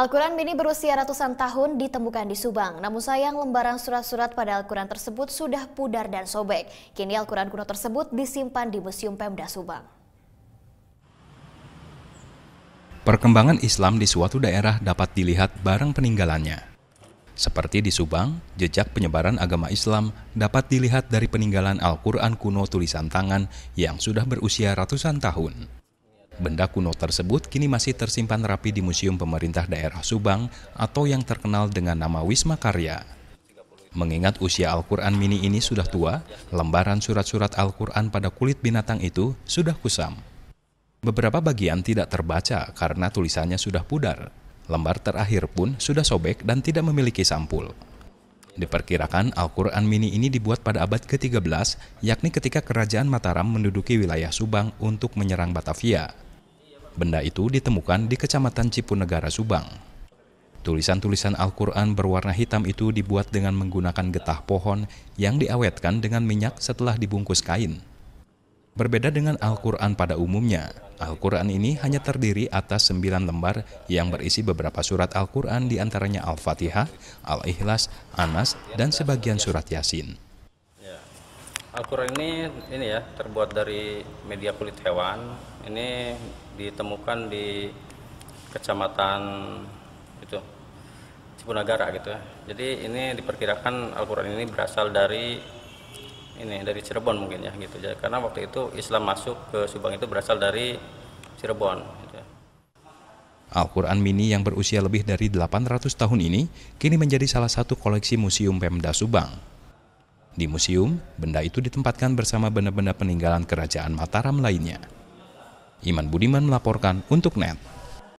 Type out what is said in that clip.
Al-Quran Mini berusia ratusan tahun ditemukan di Subang. Namun sayang lembaran surat-surat pada Al-Quran tersebut sudah pudar dan sobek. Kini Al-Quran kuno tersebut disimpan di Museum Pemda Subang. Perkembangan Islam di suatu daerah dapat dilihat bareng peninggalannya. Seperti di Subang, jejak penyebaran agama Islam dapat dilihat dari peninggalan Al-Quran kuno tulisan tangan yang sudah berusia ratusan tahun. Benda kuno tersebut kini masih tersimpan rapi di Museum Pemerintah Daerah Subang atau yang terkenal dengan nama Wisma Karya. Mengingat usia Al-Quran mini ini sudah tua, lembaran surat-surat Al-Quran pada kulit binatang itu sudah kusam. Beberapa bagian tidak terbaca karena tulisannya sudah pudar. Lembar terakhir pun sudah sobek dan tidak memiliki sampul. Diperkirakan Al-Quran Mini ini dibuat pada abad ke-13, yakni ketika Kerajaan Mataram menduduki wilayah Subang untuk menyerang Batavia. Benda itu ditemukan di Kecamatan Cipunegara, Subang. Tulisan-tulisan Al-Quran berwarna hitam itu dibuat dengan menggunakan getah pohon yang diawetkan dengan minyak setelah dibungkus kain. Berbeda dengan Al-Quran pada umumnya, Al-Quran ini hanya terdiri atas sembilan lembar yang berisi beberapa surat Al-Quran diantaranya Al-Fatihah, Al-Ikhlas, Anas, dan sebagian surat Yasin. Al-Quran ini ini ya terbuat dari media kulit hewan. Ini ditemukan di kecamatan itu Cipunagara gitu ya. Jadi ini diperkirakan Al-Quran ini berasal dari ini dari Cirebon mungkin ya gitu. Jadi, ya. karena waktu itu Islam masuk ke Subang itu berasal dari Cirebon. Gitu ya. Al-Quran Mini yang berusia lebih dari 800 tahun ini kini menjadi salah satu koleksi Museum Pemda Subang. Di museum, benda itu ditempatkan bersama benda-benda peninggalan kerajaan Mataram lainnya. Iman Budiman melaporkan untuk NET.